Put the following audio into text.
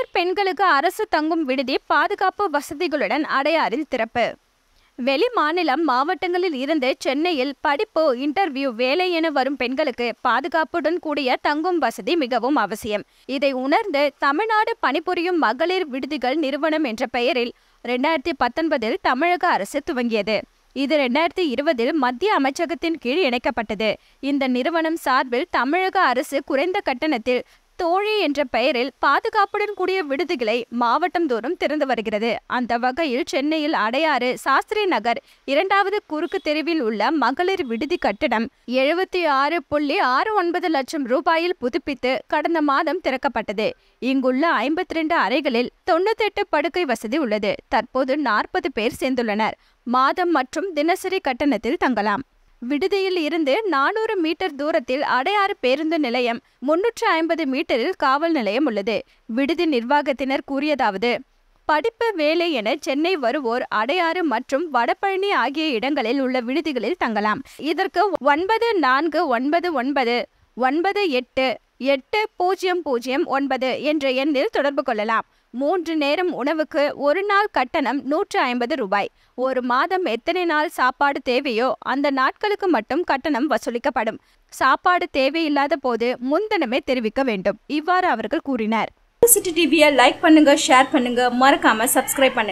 மகளிர் பெண்களுக்கு அரசு தங்கும் விடுதி பாதுகாப்பு வசதிகளுடன் அடையாறில் திறப்பு வெளி மாநிலம் மாவட்டங்களில் இருந்து சென்னையில் படிப்பு இன்டர்வியூ வேலை என வரும் பெண்களுக்கு பாதுகாப்புடன் கூடிய தங்கும் வசதி மிகவும் அவசியம் இதை உணர்ந்து தமிழ்நாடு பணிபுரியும் மகளிர் விடுதிகள் நிறுவனம் என்ற பெயரில் ரெண்டாயிரத்தி பத்தொன்பதில் தமிழக அரசு துவங்கியது இது ரெண்டாயிரத்தி இருபதில் மத்திய அமைச்சகத்தின் கீழ் இணைக்கப்பட்டது இந்த நிறுவனம் சார்பில் தமிழக அரசு குறைந்த கட்டணத்தில் தோழி என்ற பெயரில் பாதுகாப்புடன் கூடிய விடுதிகளை மாவட்டம் தோறும் திறந்து வருகிறது அந்த வகையில் சென்னையில் அடையாறு சாஸ்திரி நகர் இரண்டாவது குறுக்கு தெருவில் உள்ள மகளிர் விடுதி கட்டிடம் எழுபத்தி ஆறு புள்ளி ஆறு ஒன்பது லட்சம் ரூபாயில் புதுப்பித்து கடந்த மாதம் திறக்கப்பட்டது இங்குள்ள ஐம்பத்தி ரெண்டு அறைகளில் தொண்ணூத்தெட்டு படுக்கை வசதி உள்ளது தற்போது நாற்பது பேர் சேர்ந்துள்ளனர் மாதம் மற்றும் தினசரி கட்டணத்தில் தங்கலாம் விடுதியில் இருந்து நானூறு மீட்டர் தூரத்தில் அடையாறு பேருந்து நிலையம் முன்னூற்று ஐம்பது மீட்டரில் காவல் நிலையம் உள்ளது விடுதி நிர்வாகத்தினர் கூறியதாவது படிப்பு வேலை என சென்னை வருவோர் அடையாறு மற்றும் வடபழனி ஆகிய இடங்களில் உள்ள விடுதிகளில் தங்கலாம் இதற்கு ஒன்பது நான்கு ஒன்பது ஒன்பது ஒன்பது எட்டு எட்டு பூஜ்ஜியம் பூஜ்ஜியம் ஒன்பது என்ற எண்ணில் தொடர்பு கொள்ளலாம் மூன்று நேரம் உணவுக்கு ஒரு நாள் கட்டணம் நூற்று ஐம்பது ரூபாய் ஒரு மாதம் எத்தனை நாள் சாப்பாடு தேவையோ அந்த நாட்களுக்கு மட்டும் கட்டணம் வசூலிக்கப்படும் சாப்பாடு தேவையில்லாத போது முன்தினமே தெரிவிக்க வேண்டும் இவ்வாறு அவர்கள் கூறினார் டிவியை லைக் பண்ணுங்க ஷேர் பண்ணுங்க மறக்காம சப்ஸ்கிரைப் பண்ணுங்க